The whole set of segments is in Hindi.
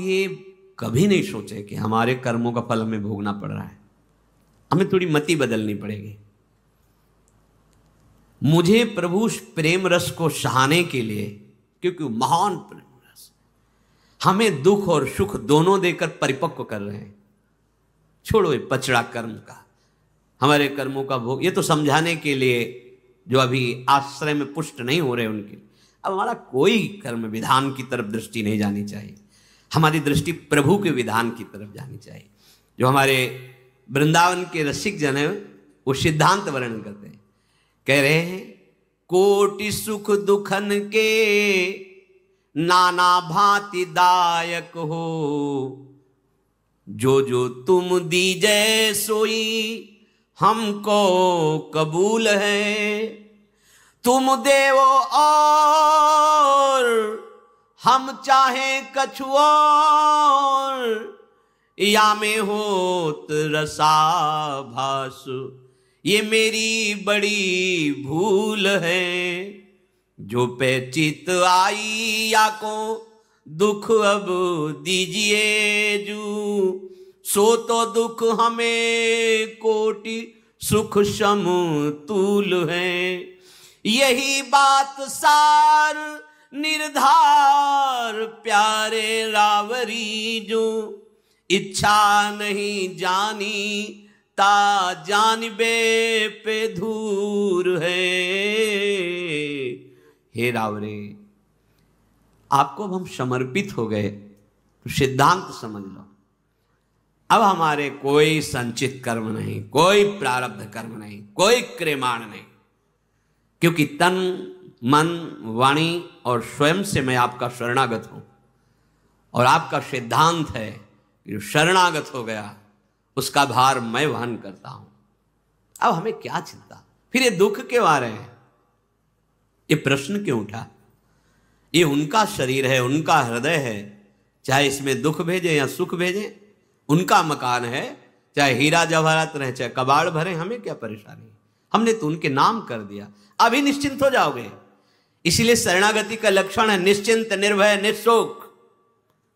ये कभी नहीं सोचे कि हमारे कर्मों का फल हमें भोगना पड़ रहा है हमें थोड़ी मति बदलनी पड़ेगी मुझे प्रभु प्रेम रस को सहाने के लिए क्योंकि महान प्रेम रस हमें दुख और सुख दोनों देकर परिपक्व कर रहे हैं छोड़ो ये पचड़ा कर्म का हमारे कर्मों का भोग ये तो समझाने के लिए जो अभी आश्रय में पुष्ट नहीं हो रहे उनके अब हमारा कोई कर्म विधान की तरफ दृष्टि नहीं जानी चाहिए हमारी दृष्टि प्रभु के विधान की तरफ जानी चाहिए जो हमारे वृंदावन के रसिक जन है वो सिद्धांत वर्णन करते हैं कह रहे हैं कोटि सुख दुखन के नाना भांति दायक हो जो जो तुम जय सोई हमको कबूल है तुम देवो और हम चाहे कछुआर या में होत रसा भासु ये मेरी बड़ी भूल है जो पे चित आई या को दुख अब दीजिए जू सो तो दुख हमें कोटि सुख समतूल है यही बात सार निर्धार प्यारे रावरी जो इच्छा नहीं जानी ता जानबे पे धूर है हे रावरे आपको अब हम समर्पित हो गए तो सिद्धांत समझ लो अब हमारे कोई संचित कर्म नहीं कोई प्रारब्ध कर्म नहीं कोई क्रेमाण नहीं क्योंकि तन मन वाणी और स्वयं से मैं आपका शरणागत हूँ और आपका सिद्धांत है जो शरणागत हो गया उसका भार मैं वहन करता हूँ अब हमें क्या चिंता फिर ये दुख क्यों आ रहे हैं ये प्रश्न क्यों उठा ये उनका शरीर है उनका हृदय है चाहे इसमें दुख भेजे या सुख भेजे उनका मकान है चाहे हीरा जवाहरात रहे चाहे कबाड़ भरे हमें क्या परेशानी हमने तो उनके नाम कर दिया अभी निश्चिंत हो जाओगे इसीलिए शरणागति का लक्षण है निश्चिंत निर्भय निशोक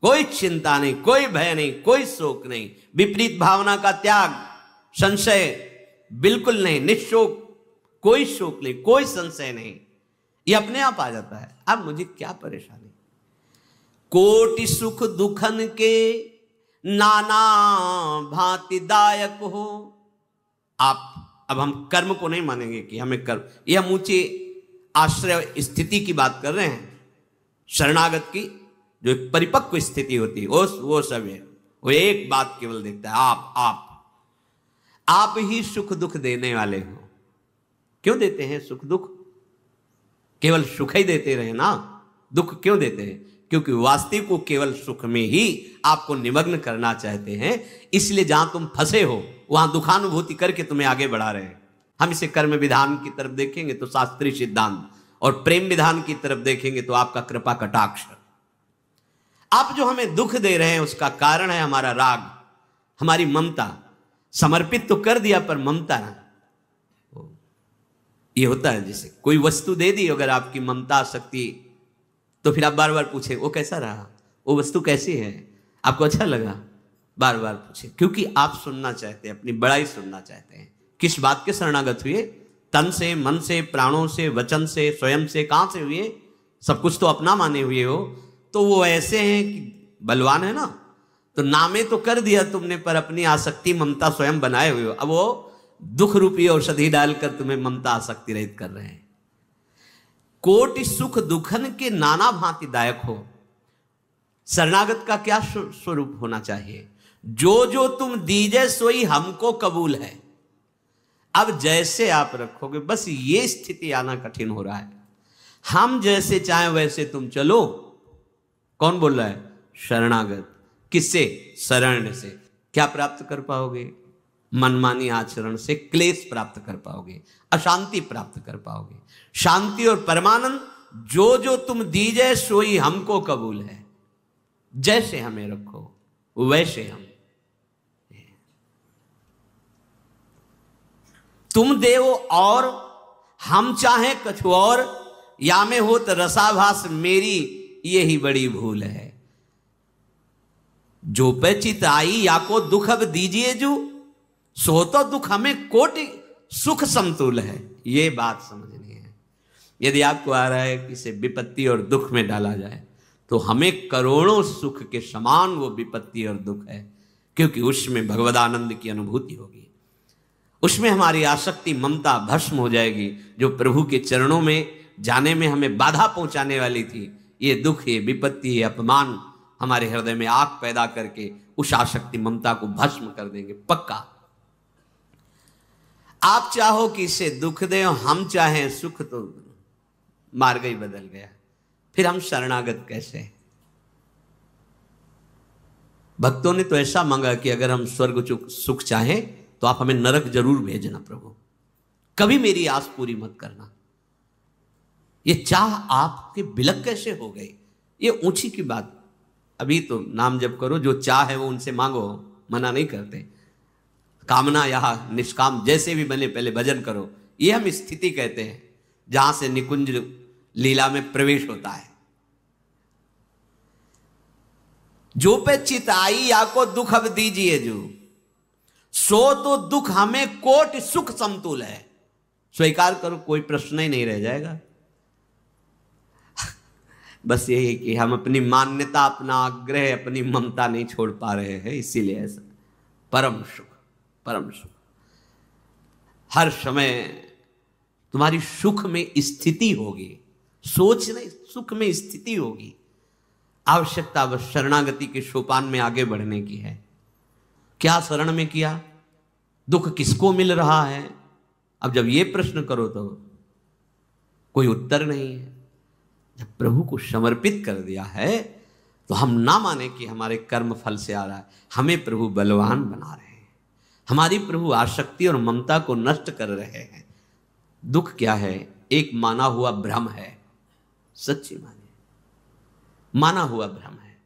कोई चिंता नहीं कोई भय नहीं कोई शोक नहीं विपरीत भावना का त्याग संशय बिल्कुल नहीं निशोक कोई शोक नहीं कोई संशय नहीं ये अपने आप आ जाता है अब मुझे क्या परेशानी कोटि सुख दुखन के नाना भांतिदायक हो आप अब हम कर्म को नहीं मानेंगे कि हमें कर्म यह ऊंचे आश्रय स्थिति की बात कर रहे हैं शरणागत की जो परिपक्व स्थिति होती है वो वो सब है वो एक बात केवल देखता है आप आप आप ही सुख दुख देने वाले हो क्यों देते हैं सुख दुख केवल सुख ही देते रहे ना दुख क्यों देते हैं क्योंकि वास्तविक को केवल सुख में ही आपको निमग्न करना चाहते हैं इसलिए जहां तुम फंसे हो वहां दुखानुभूति करके तुम्हें आगे बढ़ा रहे हैं हम इसे कर्म विधान की तरफ देखेंगे तो शास्त्रीय सिद्धांत और प्रेम विधान की तरफ देखेंगे तो आपका कृपा कटाक्ष आप जो हमें दुख दे रहे हैं उसका कारण है हमारा राग हमारी ममता समर्पित तो कर दिया पर ममता ना ये होता है जैसे कोई वस्तु दे दी अगर आपकी ममता शक्ति तो फिर आप बार बार पूछे वो कैसा रहा वो वस्तु कैसी है आपको अच्छा लगा बार बार पूछे क्योंकि आप सुनना चाहते हैं अपनी बड़ाई सुनना चाहते हैं किस बात के शरणागत हुए तन से मन से प्राणों से वचन से स्वयं से कहां से हुए सब कुछ तो अपना माने हुए हो तो वो ऐसे हैं कि बलवान है ना तो नामे तो कर दिया तुमने पर अपनी आसक्ति ममता स्वयं बनाए हुए हो अब वो दुख रूपी औषधि डालकर तुम्हें ममता आसक्ति रहित कर रहे हैं कोट सुख दुखन के नाना भांति दायक हो शरणागत का क्या स्वरूप होना चाहिए जो जो तुम दीजे सोई हमको कबूल है अब जैसे आप रखोगे बस ये स्थिति आना कठिन हो रहा है हम जैसे चाहे वैसे तुम चलो कौन बोल रहा है शरणागत किससे शरण से क्या प्राप्त कर पाओगे मनमानी आचरण से क्लेश प्राप्त कर पाओगे अशांति प्राप्त कर पाओगे शांति और परमानंद जो जो तुम दीजे सोई हमको कबूल है जैसे हमें रखो वैसे हम तुम देव और हम चाहे कछु और या में हो तो रसाभास मेरी यही बड़ी भूल है जो पे चित आई या को दुख अब दीजिए जो सो तो दुख हमें कोटि सुख समतुल है ये बात समझनी है यदि आपको आ रहा है कि इसे विपत्ति और दुख में डाला जाए तो हमें करोड़ों सुख के समान वो विपत्ति और दुख है क्योंकि उसमें भगवदानंद की अनुभूति होगी उसमें हमारी आसक्ति ममता भस्म हो जाएगी जो प्रभु के चरणों में जाने में हमें बाधा पहुंचाने वाली थी ये दुख ये विपत्ति ये अपमान हमारे हृदय में आग पैदा करके उस आसक्ति ममता को भस्म कर देंगे पक्का आप चाहो कि इसे दुख दे और हम चाहें सुख तो मार्ग ही बदल गया फिर हम शरणागत कैसे भक्तों ने तो ऐसा मांगा कि अगर हम स्वर्ग सुख चाहें तो आप हमें नरक जरूर भेजना प्रभु कभी मेरी आस पूरी मत करना ये चाह आपके बिलक कैसे हो गई ये ऊंची की बात अभी तो नाम जब करो जो चाह है वो उनसे मांगो मना नहीं करते कामना यह निष्काम जैसे भी बने पहले भजन करो ये हम स्थिति कहते हैं जहां से निकुंज लीला में प्रवेश होता है जो पे चित आई या को दुख अब दीजिए जो सो तो दुख हमें कोट सुख समतुल है स्वीकार करो कोई प्रश्न ही नहीं रह जाएगा बस यही कि हम अपनी मान्यता अपना आग्रह अपनी ममता नहीं छोड़ पा रहे हैं इसीलिए ऐसा परम सुख परम सुख हर समय तुम्हारी सुख में स्थिति होगी सोच नहीं सुख में स्थिति होगी आवश्यकता बस शरणागति के सोपान में आगे बढ़ने की है क्या शरण में किया दुख किसको मिल रहा है अब जब ये प्रश्न करो तो कोई उत्तर नहीं है जब प्रभु को समर्पित कर दिया है तो हम ना माने कि हमारे कर्म फल से आ रहा है हमें प्रभु बलवान बना रहे हैं हमारी प्रभु आसक्ति और ममता को नष्ट कर रहे हैं दुख क्या है एक माना हुआ भ्रम है सच्ची माने माना हुआ भ्रम है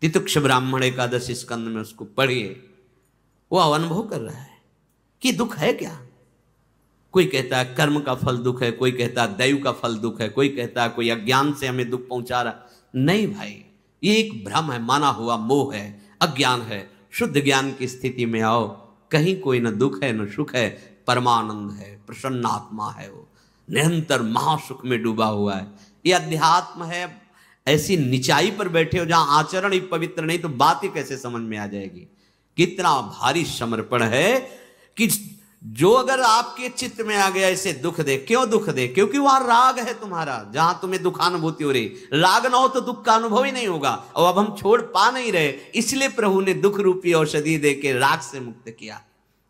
तितुक्ष ब्राह्मण एकादश स्कंद में उसको पढ़िए वो अनुभव कर रहा है कि दुख है क्या कोई कहता है कर्म का फल दुख है कोई कहता है दैव का फल दुख है कोई कहता है कोई अज्ञान से हमें दुख पहुंचा रहा नहीं भाई ये एक भ्रम है माना हुआ मोह है अज्ञान है शुद्ध ज्ञान की स्थिति में आओ कहीं कोई न दुख है न सुख है परमानंद है प्रसन्न आत्मा है वो निरंतर महासुख में डूबा हुआ है ये अध्यात्म है ऐसी निचाई पर बैठे हो जहां आचरण ही पवित्र नहीं तो बात ही कैसे समझ में आ जाएगी कितना भारी समर्पण है कि जो अगर आपके चित्त में आ गया इसे दुख दे क्यों दुख दे क्योंकि वहां राग है तुम्हारा जहां तुम्हें दुखानुभूति हो रही राग ना हो तो दुख का अनुभव ही नहीं होगा और अब हम छोड़ पा नहीं रहे इसलिए प्रभु ने दुख रूपी औषधि दे के राग से मुक्त किया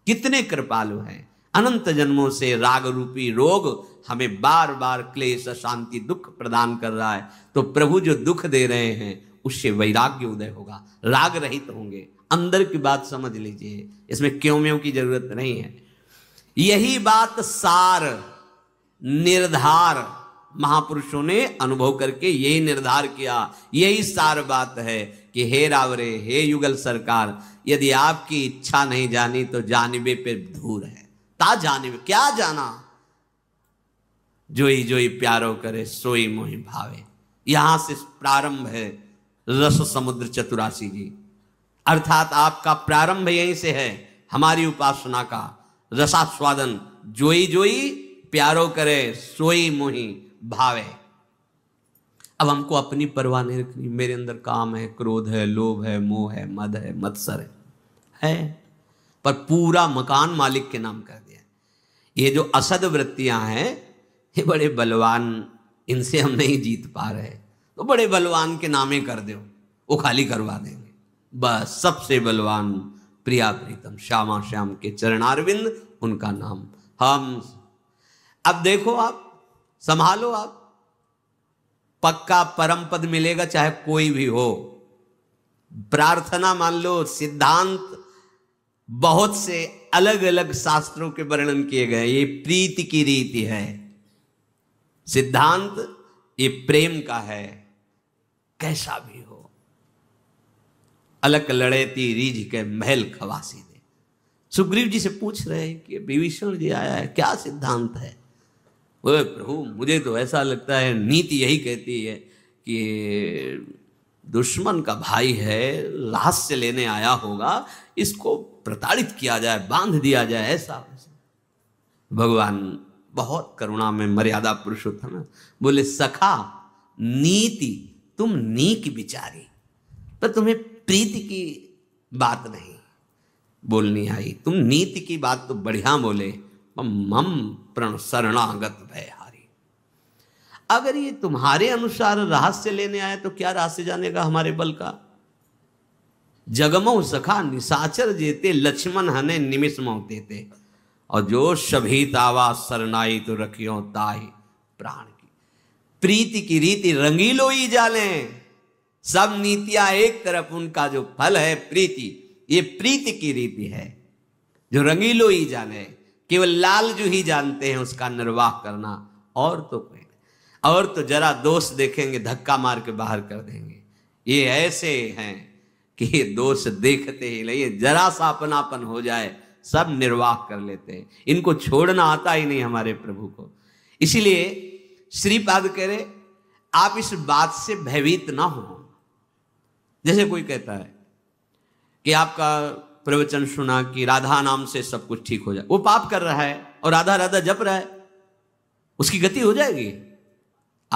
कितने कृपालु हैं अनंत जन्मों से राग रूपी रोग हमें बार बार क्लेश अशांति दुख प्रदान कर रहा है तो प्रभु जो दुख दे रहे हैं उससे वैराग्य उदय होगा राग रहित तो होंगे अंदर की बात समझ लीजिए इसमें क्यों म्यों की जरूरत नहीं है यही बात सार निर्धार महापुरुषों ने अनुभव करके यही निर्धार किया यही सार बात है कि हे रावरे हे युगल सरकार यदि आपकी इच्छा नहीं जानी तो जानबे पे धूर है ता जानवे क्या जाना जोई जोई प्यारो करे सोई मोहि भावे यहां से प्रारंभ है रस समुद्र चतुराशी जी अर्थात आपका प्रारंभ यहीं से है हमारी उपासना का रसास्वादन जोई जोई प्यारो करे सोई मोही भावे अब हमको अपनी परवाह नहीं रखनी मेरे अंदर काम है क्रोध है लोभ है मोह है मद है मत्सर है है पर पूरा मकान मालिक के नाम कर दिया ये जो असद वृत्तियां हैं ये बड़े बलवान इनसे हम नहीं जीत पा रहे तो बड़े बलवान के नामे कर दो वो खाली करवा देंगे बस सबसे बलवान प्रिया प्रीतम श्यामा श्याम के चरणारविंद उनका नाम हम अब देखो आप संभालो आप पक्का परम पद मिलेगा चाहे कोई भी हो प्रार्थना मान लो सिद्धांत बहुत से अलग अलग शास्त्रों के वर्णन किए गए ये प्रीति की रीति है सिद्धांत ये प्रेम का है कैसा भी हो अलक लड़ेती रीझ के महल खवासी ने सुग्रीव जी से पूछ रहे हैं कि विभीषण जी आया है क्या सिद्धांत है वो प्रभु मुझे तो ऐसा लगता है नीति यही कहती है कि दुश्मन का भाई है लाश से लेने आया होगा इसको प्रताड़ित किया जाए बांध दिया जाए ऐसा भगवान बहुत करुणा में मर्यादा पुरुषोत्तम बोले सखा नीति तुम नीक विचारी पर तुम्हें प्रीति की बात नहीं बोलनी आई तुम नीति की बात तो बढ़िया बोले मम प्रण शरणागत भयहारी अगर ये तुम्हारे अनुसार रहस्य लेने आए तो क्या रहस्य जानेगा हमारे बल का जगमो सखा निशाचर जेते लक्ष्मण हने निमिष देते और जो सभी तावा शरणाई तो रखियो ताही प्राण प्रीति की रीति रंगीलो ही जाले सब नीतियां एक तरफ उनका जो फल है प्रीति ये प्रीति की रीति है जो रंगीलो ही जाने केवल लाल जो ही जानते हैं उसका निर्वाह करना और तो कोई और तो जरा दोष देखेंगे धक्का मार के बाहर कर देंगे ये ऐसे हैं कि ये दोष देखते ही नहीं जरा सा अपनापन हो जाए सब निर्वाह कर लेते हैं इनको छोड़ना आता ही नहीं हमारे प्रभु को इसीलिए श्रीपाद कह रहे आप इस बात से भयभीत ना हो जैसे कोई कहता है कि आपका प्रवचन सुना कि राधा नाम से सब कुछ ठीक हो जाए वो पाप कर रहा है और राधा राधा जप रहा है उसकी गति हो जाएगी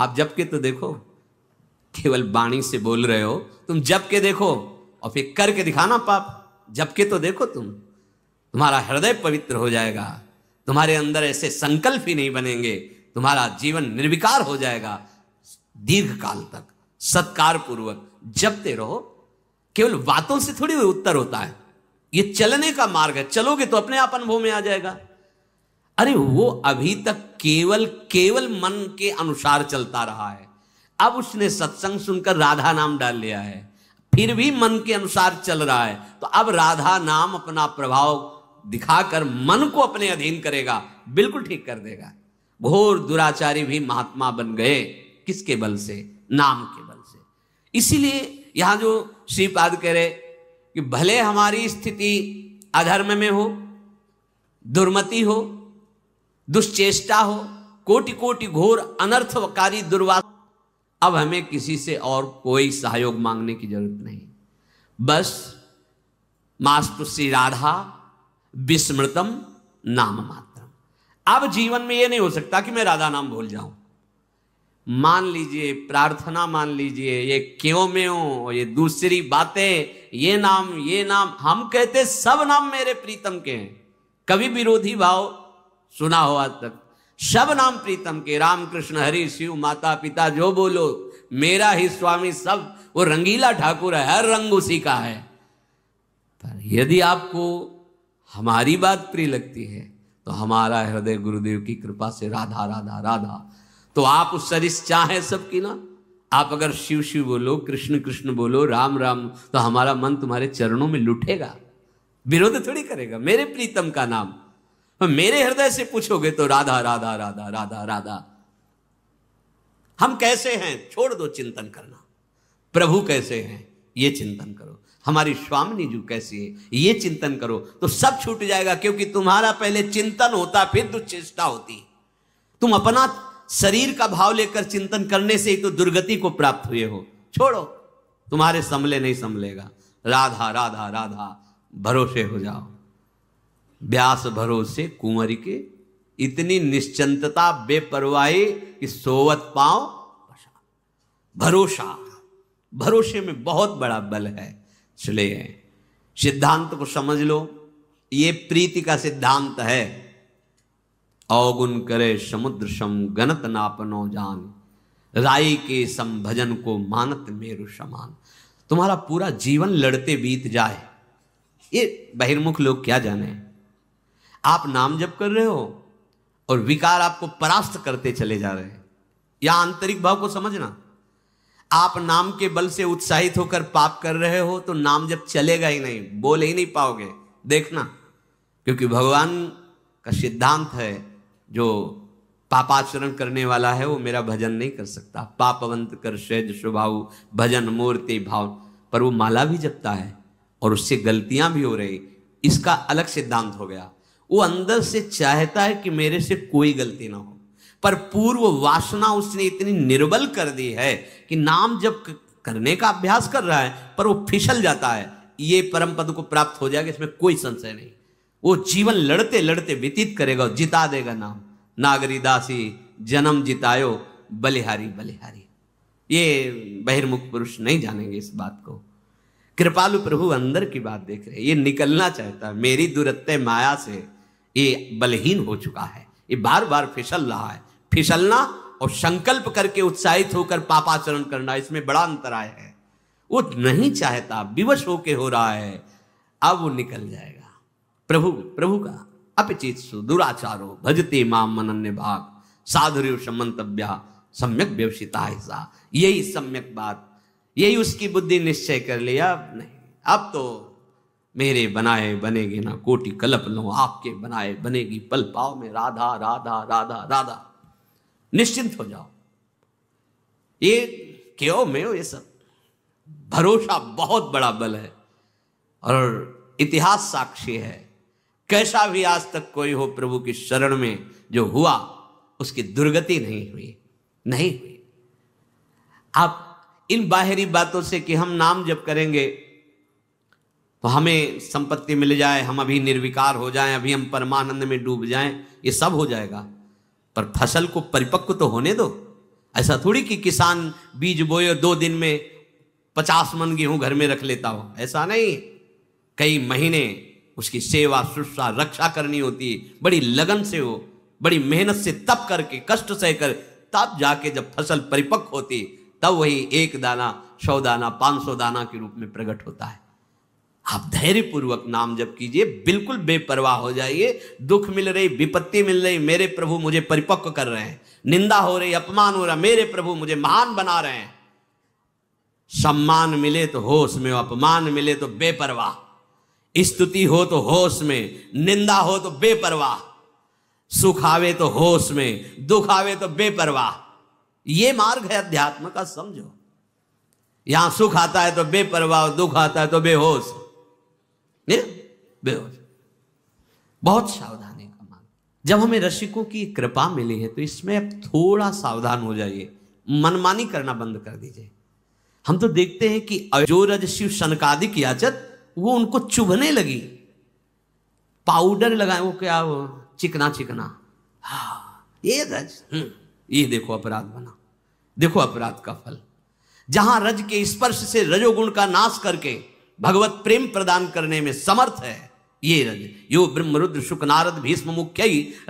आप जप के तो देखो केवल वाणी से बोल रहे हो तुम जप के देखो और फिर करके दिखाना पाप जप के तो देखो तुम तुम्हारा हृदय पवित्र हो जाएगा तुम्हारे अंदर ऐसे संकल्प ही नहीं बनेंगे तुम्हारा जीवन निर्विकार हो जाएगा दीर्घ काल तक सत्कार पूर्वक जपते रहो केवल बातों से थोड़ी उत्तर होता है ये चलने का मार्ग है चलोगे तो अपने आप अनुभव में आ जाएगा अरे वो अभी तक केवल केवल मन के अनुसार चलता रहा है अब उसने सत्संग सुनकर राधा नाम डाल लिया है फिर भी मन के अनुसार चल रहा है तो अब राधा नाम अपना प्रभाव दिखाकर मन को अपने अधीन करेगा बिल्कुल ठीक कर देगा घोर दुराचारी भी महात्मा बन गए किसके बल से नाम के बल से इसीलिए यहां जो श्रीपाद कह रहे कि भले हमारी स्थिति अधर्म में हो दुर्मति हो दुष्चेष्टा हो कोटि कोटि घोर अनर्थकारी दुर्वास अब हमें किसी से और कोई सहयोग मांगने की जरूरत नहीं बस मास्टर श्री राधा विस्मृतम नाम मात्र अब जीवन में यह नहीं हो सकता कि मैं राधा नाम भूल जाऊं मान लीजिए प्रार्थना मान लीजिए ये क्यों में हो ये दूसरी बातें ये नाम ये नाम हम कहते सब नाम मेरे प्रीतम के हैं कभी विरोधी भाव सुना हो आज तक सब नाम प्रीतम के राम कृष्ण हरि शिव माता पिता जो बोलो मेरा ही स्वामी सब वो रंगीला ठाकुर है हर रंग उसी का है पर यदि आपको हमारी बात प्रिय लगती है तो हमारा हृदय गुरुदेव की कृपा से राधा राधा राधा तो आप उस सरिस चाहे सबकी ना आप अगर शिव शिव बोलो कृष्ण कृष्ण बोलो राम राम तो हमारा मन तुम्हारे चरणों में लुटेगा विरोध थोड़ी करेगा मेरे प्रीतम का नाम मेरे हृदय से पूछोगे तो राधा राधा राधा राधा राधा हम कैसे हैं छोड़ दो चिंतन करना प्रभु कैसे हैं ये चिंतन करो हमारी स्वामिनी जू कैसी है ये चिंतन करो तो सब छूट जाएगा क्योंकि तुम्हारा पहले चिंतन होता फिर चेष्टा होती तुम अपना शरीर का भाव लेकर चिंतन करने से ही तो दुर्गति को प्राप्त हुए हो छोड़ो तुम्हारे समले नहीं समलेगा राधा राधा राधा भरोसे हो जाओ व्यास भरोसे कुंवर के इतनी निश्चिंतता बेपरवाही कि सोवत पाओ भरोसा भरोसे में बहुत बड़ा बल है चले सिद्धांत को समझ लो ये प्रीति का सिद्धांत है अवगुण करे समुद्र सम गणत नापनो जान राई के सम भजन को मानत मेरु समान तुम्हारा पूरा जीवन लड़ते बीत जाए ये बहिर्मुख लोग क्या जाने आप नाम जप कर रहे हो और विकार आपको परास्त करते चले जा रहे हैं या आंतरिक भाव को समझना आप नाम के बल से उत्साहित होकर पाप कर रहे हो तो नाम जब चलेगा ही नहीं बोल ही नहीं पाओगे देखना क्योंकि भगवान का सिद्धांत है जो पापाचरण करने वाला है वो मेरा भजन नहीं कर सकता पापवंत कर शैद स्वभाव भजन मूर्ति भाव पर वो माला भी जपता है और उससे गलतियां भी हो रही इसका अलग सिद्धांत हो गया वो अंदर से चाहता है कि मेरे से कोई गलती ना हो पर पूर्व वासना उसने इतनी निर्बल कर दी है कि नाम जब करने का अभ्यास कर रहा है पर वो फिसल जाता है ये परम पद को प्राप्त हो जाएगा इसमें कोई संशय नहीं वो जीवन लड़ते लड़ते व्यतीत करेगा और जिता देगा नाम नागरी दासी जन्म जितायो बलिहारी बलिहारी ये बहिर्मुख पुरुष नहीं जानेंगे इस बात को कृपालु प्रभु अंदर की बात देख रहे हैं ये निकलना चाहता है मेरी दुरत्य माया से ये बलहीन हो चुका है ये बार बार फिसल रहा है फिसलना और संकल्प करके उत्साहित होकर पापाचरण करना इसमें बड़ा अंतर आया है वो नहीं चाहता विवश होके हो रहा है अब वो निकल जाएगा प्रभु प्रभु का अपचित दुराचारो भजते माम मनन्य भाग साधुर्य समंतव्या सम्यक व्यवसिता ऐसा यही सम्यक बात यही उसकी बुद्धि निश्चय कर लिया अब नहीं अब तो मेरे बनाए बनेगे ना कोटि कलप लो आपके बनाए बनेगी पल पाओ में राधा राधा राधा राधा निश्चिंत हो जाओ ये क्यों में ये सब भरोसा बहुत बड़ा बल है और इतिहास साक्षी है कैसा भी आज तक कोई हो प्रभु की शरण में जो हुआ उसकी दुर्गति नहीं हुई नहीं हुई आप इन बाहरी बातों से कि हम नाम जब करेंगे तो हमें संपत्ति मिल जाए हम अभी निर्विकार हो जाएं अभी हम परमानंद में डूब जाएं ये सब हो जाएगा पर फसल को परिपक्व तो होने दो ऐसा थोड़ी कि किसान बीज बोए और दो दिन में पचास मन गेहूं घर में रख लेता हो ऐसा नहीं कई महीने उसकी सेवा सुरक्षा रक्षा करनी होती है बड़ी लगन से हो बड़ी मेहनत से तप करके कष्ट सह कर तब जाके जब फसल परिपक्व होती तब वही एक दाना सौ दाना पाँच सौ दाना के रूप में प्रकट होता है आप धैर्य पूर्वक नाम जप कीजिए बिल्कुल बेपरवाह हो जाइए दुख मिल रही विपत्ति मिल रही मेरे प्रभु मुझे परिपक्व कर रहे हैं निंदा हो रही अपमान हो रहा मेरे प्रभु मुझे महान बना रहे हैं सम्मान मिले तो होश में अपमान मिले तो बेपरवाह स्तुति हो तो होश में निंदा हो तो बेपरवाह सुख आवे तो होश में दुख आवे तो बेपरवाह ये मार्ग है अध्यात्म का समझो यहां सुख आता है तो बेपरवाह दुख आता है तो बेहोश बेहोश बहुत सावधानी का मान जब हमें रसिकों की कृपा मिली है तो इसमें अब थोड़ा सावधान हो जाइए मनमानी करना बंद कर दीजिए हम तो देखते हैं कि जो रज शिव सनकादि की वो उनको चुभने लगी पाउडर लगाए वो क्या वो चिकना चिकना हाँ ये रज हम्म, ये देखो अपराध बना देखो अपराध का फल जहां रज के स्पर्श से रजोगुण का नाश करके भगवत प्रेम प्रदान करने में समर्थ है ये रज यो ब्रह्म शुक शुकनारद भीष्म मुख्य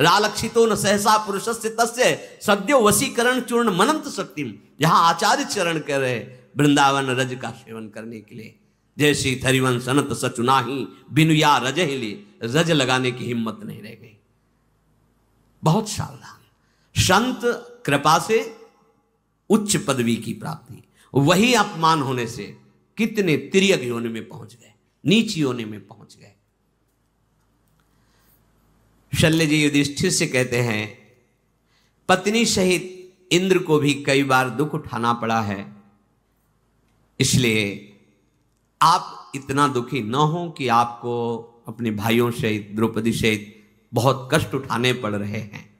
रालक्षितो न सहसा पुरुष से तस् सद्यो वसीकरण चूर्ण मनंत शक्ति यहाँ आचार्य चरण कर रहे वृंदावन रज का सेवन करने के लिए जैसी थरिवन सनत सचुना ही बिनुया रज हिले रज लगाने की हिम्मत नहीं रह गई बहुत सावधान संत कृपा से उच्च पदवी की प्राप्ति वही अपमान होने से कितने तिरक योनि में पहुंच गए नीच योनि में पहुंच गए शल्य जी युधिष्ठिर से कहते हैं पत्नी सहित इंद्र को भी कई बार दुख उठाना पड़ा है इसलिए आप इतना दुखी न हो कि आपको अपने भाइयों सहित द्रौपदी सहित बहुत कष्ट उठाने पड़ रहे हैं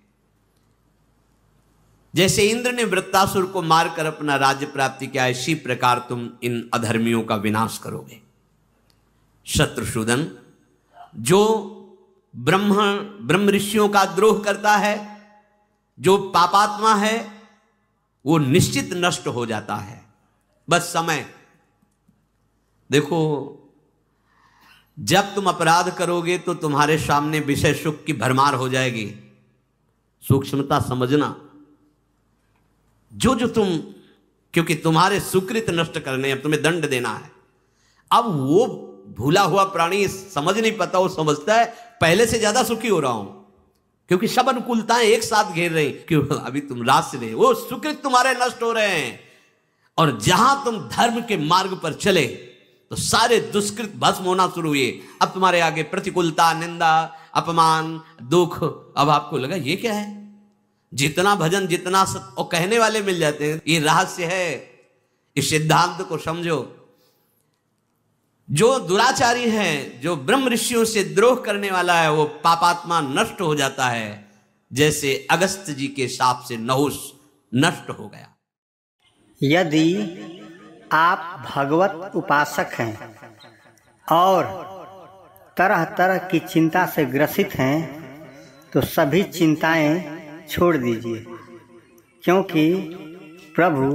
जैसे इंद्र ने वृत्तासुर को मारकर अपना राज्य प्राप्ति किया इसी प्रकार तुम इन अधर्मियों का विनाश करोगे शत्रुशूदन जो ब्रह्म ब्रह्म ऋषियों का द्रोह करता है जो पापात्मा है वो निश्चित नष्ट हो जाता है बस समय देखो जब तुम अपराध करोगे तो तुम्हारे सामने विषय सुख की भरमार हो जाएगी सूक्ष्मता समझना जो जो तुम क्योंकि तुम्हारे सुकृत नष्ट करने अब तुम्हें दंड देना है अब वो भूला हुआ प्राणी समझ नहीं पाता वो समझता है पहले से ज्यादा सुखी हो रहा हूं क्योंकि सब अनुकूलताएं एक साथ घेर रही क्यों अभी तुम रात से रहे वो सुकृत तुम्हारे नष्ट हो रहे हैं और जहां तुम धर्म के मार्ग पर चले तो सारे दुष्कृत भस्म होना शुरू हुए अब तुम्हारे आगे प्रतिकूलता निंदा अपमान दुख अब आपको लगा ये क्या है जितना भजन जितना सत, और कहने वाले मिल जाते हैं ये रहस्य है इस सिद्धांत को समझो जो दुराचारी है जो ब्रह्म ऋषियों से द्रोह करने वाला है वो पापात्मा नष्ट हो जाता है जैसे अगस्त जी के साप से नहुष नष्ट हो गया यदि आप भगवत उपासक हैं और तरह तरह की चिंता से ग्रसित हैं तो सभी चिंताएं छोड़ दीजिए क्योंकि प्रभु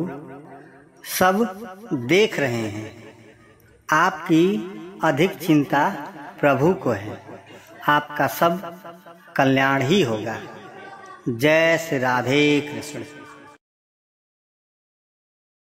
सब देख रहे हैं आपकी अधिक चिंता प्रभु को है आपका सब कल्याण ही होगा जय श्री राधे कृष्ण